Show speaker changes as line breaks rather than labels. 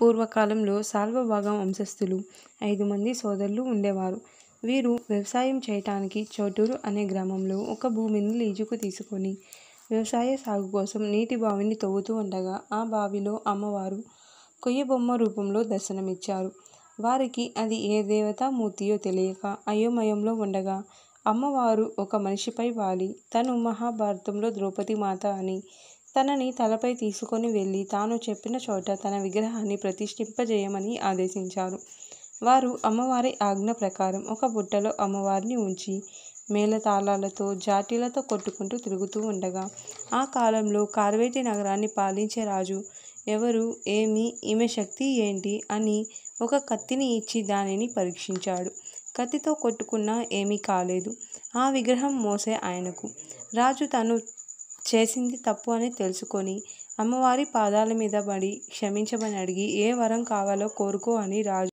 పూర్వకాలంలో సాల్వభాగం వంశస్థులు ఐదు మంది సోదరులు ఉండేవారు వీరు వ్యవసాయం చేయటానికి చోటూరు అనే గ్రామంలో ఒక భూమిని లీజుకు తీసుకొని వ్యవసాయ సాగు కోసం నీటి బావిని తవ్వుతూ ఉండగా ఆ బావిలో అమ్మవారు కొయ్యబొమ్మ రూపంలో దర్శనమిచ్చారు వారికి అది ఏ దేవతామూర్తియో తెలియక అయోమయంలో ఉండగా అమ్మవారు ఒక మనిషిపై వాలి తను మహాభారతంలో ద్రౌపది మాత అని తనని తలపై తీసుకొని వెళ్ళి తాను చెప్పిన చోట తన విగ్రహాన్ని ప్రతిష్ఠింపజేయమని ఆదేశించారు వారు అమ్మవారి ఆజ్ఞ ప్రకారం ఒక బుట్టలో అమ్మవారిని ఉంచి మేలతాళాలతో జాటీలతో కొట్టుకుంటూ తిరుగుతూ ఉండగా ఆ కాలంలో కార్వేటి నగరాన్ని పాలించే రాజు ఎవరు ఏమి ఈమె శక్తి ఏంటి అని ఒక కత్తిని ఇచ్చి దానిని పరీక్షించాడు కత్తితో కొట్టుకున్నా ఏమీ కాలేదు ఆ విగ్రహం మోసే ఆయనకు రాజు తను చేసింది తప్పు అని తెలుసుకొని అమ్మవారి పాదాల మీద పడి క్షమించమని అడిగి ఏ వరం కావాలో కోరుకో అని రాజు